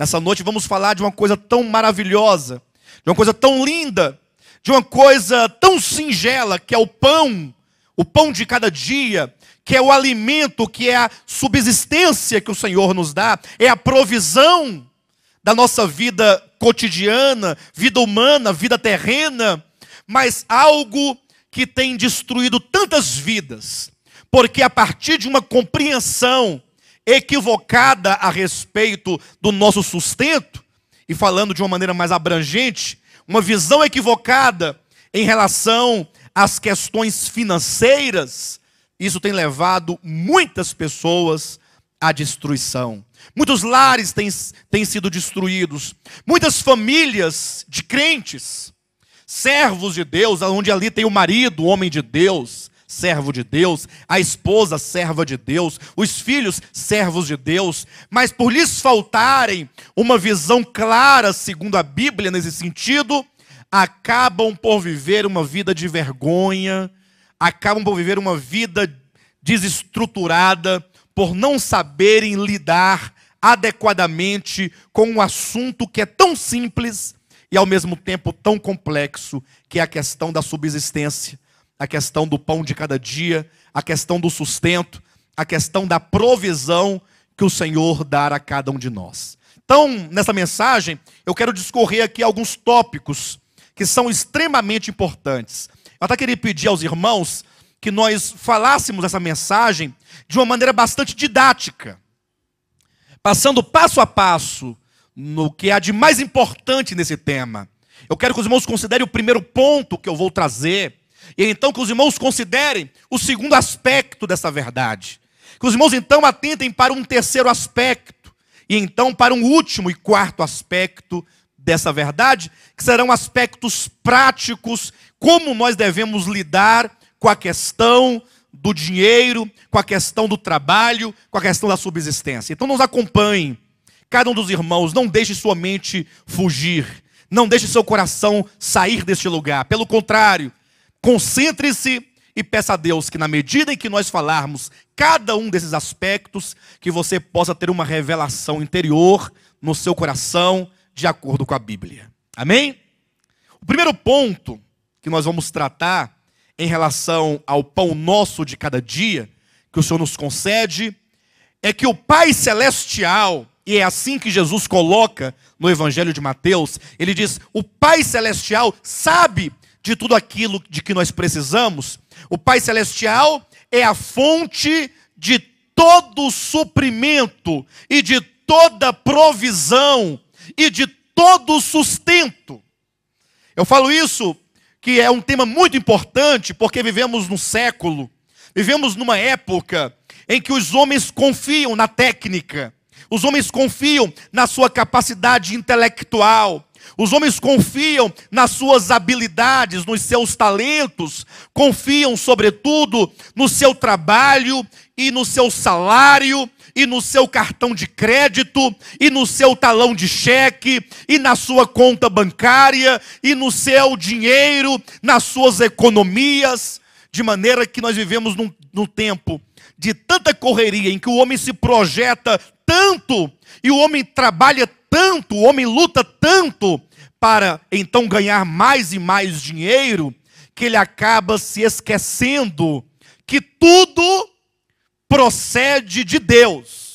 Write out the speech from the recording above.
Nessa noite vamos falar de uma coisa tão maravilhosa, de uma coisa tão linda, de uma coisa tão singela que é o pão, o pão de cada dia, que é o alimento, que é a subsistência que o Senhor nos dá, é a provisão da nossa vida cotidiana, vida humana, vida terrena, mas algo que tem destruído tantas vidas, porque a partir de uma compreensão equivocada a respeito do nosso sustento, e falando de uma maneira mais abrangente, uma visão equivocada em relação às questões financeiras, isso tem levado muitas pessoas à destruição. Muitos lares têm, têm sido destruídos, muitas famílias de crentes, servos de Deus, onde ali tem o marido, o homem de Deus, servo de Deus, a esposa, serva de Deus, os filhos, servos de Deus, mas por lhes faltarem uma visão clara, segundo a Bíblia, nesse sentido, acabam por viver uma vida de vergonha, acabam por viver uma vida desestruturada, por não saberem lidar adequadamente com um assunto que é tão simples e ao mesmo tempo tão complexo, que é a questão da subsistência a questão do pão de cada dia, a questão do sustento, a questão da provisão que o Senhor dá a cada um de nós. Então, nessa mensagem, eu quero discorrer aqui alguns tópicos que são extremamente importantes. Eu até queria pedir aos irmãos que nós falássemos essa mensagem de uma maneira bastante didática, passando passo a passo no que há de mais importante nesse tema. Eu quero que os irmãos considerem o primeiro ponto que eu vou trazer, e então que os irmãos considerem o segundo aspecto dessa verdade. Que os irmãos então atentem para um terceiro aspecto. E então para um último e quarto aspecto dessa verdade, que serão aspectos práticos, como nós devemos lidar com a questão do dinheiro, com a questão do trabalho, com a questão da subsistência. Então nos acompanhem, cada um dos irmãos, não deixe sua mente fugir, não deixe seu coração sair deste lugar. Pelo contrário, Concentre-se e peça a Deus que, na medida em que nós falarmos cada um desses aspectos, que você possa ter uma revelação interior no seu coração, de acordo com a Bíblia. Amém? O primeiro ponto que nós vamos tratar em relação ao pão nosso de cada dia, que o Senhor nos concede, é que o Pai Celestial, e é assim que Jesus coloca no Evangelho de Mateus, ele diz: o Pai Celestial sabe de tudo aquilo de que nós precisamos, o Pai Celestial é a fonte de todo suprimento e de toda provisão e de todo sustento. Eu falo isso que é um tema muito importante porque vivemos num século, vivemos numa época em que os homens confiam na técnica, os homens confiam na sua capacidade intelectual, os homens confiam nas suas habilidades, nos seus talentos, confiam, sobretudo, no seu trabalho e no seu salário e no seu cartão de crédito, e no seu talão de cheque, e na sua conta bancária, e no seu dinheiro, nas suas economias, de maneira que nós vivemos num, num, tempo de tanta correria em que o homem se projeta tanto e o homem trabalha tanto, o homem luta tanto para então ganhar mais e mais dinheiro, que ele acaba se esquecendo que tudo procede de Deus.